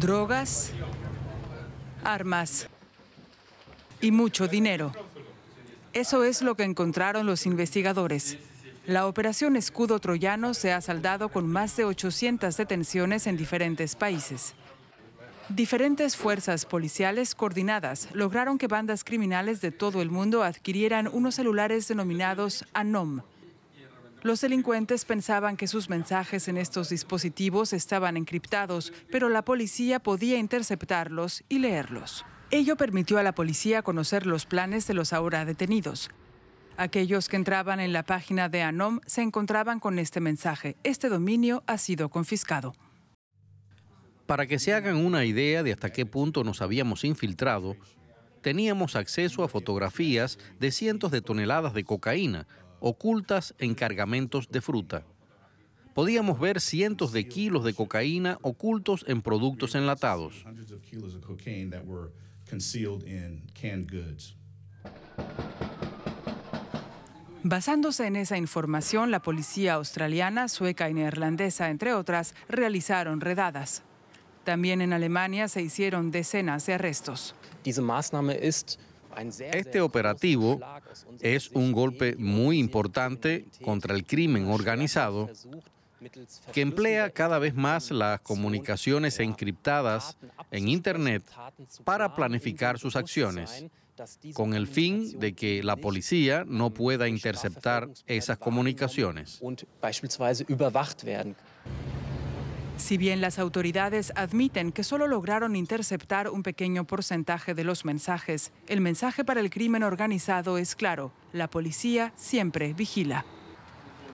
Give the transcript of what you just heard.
drogas, armas y mucho dinero. Eso es lo que encontraron los investigadores. La operación Escudo Troyano se ha saldado con más de 800 detenciones en diferentes países. Diferentes fuerzas policiales coordinadas lograron que bandas criminales de todo el mundo adquirieran unos celulares denominados ANOM, los delincuentes pensaban que sus mensajes en estos dispositivos estaban encriptados, pero la policía podía interceptarlos y leerlos. Ello permitió a la policía conocer los planes de los ahora detenidos. Aquellos que entraban en la página de Anom se encontraban con este mensaje. Este dominio ha sido confiscado. Para que se hagan una idea de hasta qué punto nos habíamos infiltrado, teníamos acceso a fotografías de cientos de toneladas de cocaína, ocultas en cargamentos de fruta. Podíamos ver cientos de kilos de cocaína ocultos en productos enlatados. Basándose en esa información, la policía australiana, sueca y neerlandesa, entre otras, realizaron redadas. También en Alemania se hicieron decenas de arrestos. Este, este operativo es un golpe muy importante contra el crimen organizado que emplea cada vez más las comunicaciones encriptadas en Internet para planificar sus acciones, con el fin de que la policía no pueda interceptar esas comunicaciones. Si bien las autoridades admiten que solo lograron interceptar un pequeño porcentaje de los mensajes, el mensaje para el crimen organizado es claro, la policía siempre vigila.